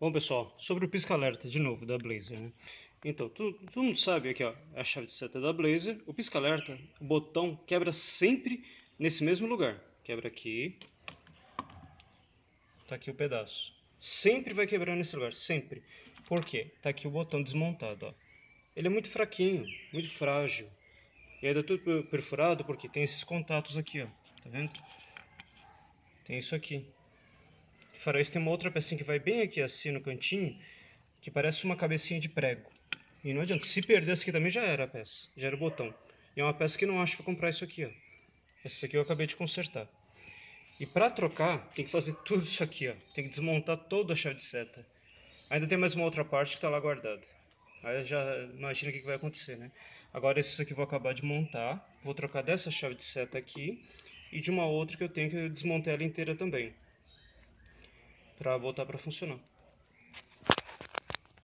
Bom, pessoal, sobre o pisca-alerta, de novo, da Blazer, né? Então, tu, todo mundo sabe aqui, ó, a chave de seta da Blazer. O pisca-alerta, o botão quebra sempre nesse mesmo lugar. Quebra aqui. Tá aqui o pedaço. Sempre vai quebrar nesse lugar, sempre. Por quê? Tá aqui o botão desmontado, ó. Ele é muito fraquinho, muito frágil. E ainda dá tudo perfurado porque tem esses contatos aqui, ó. Tá vendo? Tem isso aqui. Que isso tem uma outra pecinha que vai bem aqui assim no cantinho, que parece uma cabecinha de prego. E não adianta, se perder essa aqui também já era a peça, já era o botão. E é uma peça que não acho para comprar isso aqui, ó. Essa aqui eu acabei de consertar. E para trocar, tem que fazer tudo isso aqui, ó. Tem que desmontar toda a chave de seta. Ainda tem mais uma outra parte que está lá guardada. Aí já imagina o que vai acontecer, né? Agora esses aqui eu vou acabar de montar. Vou trocar dessa chave de seta aqui e de uma outra que eu tenho que desmontar ela inteira também para botar para funcionar.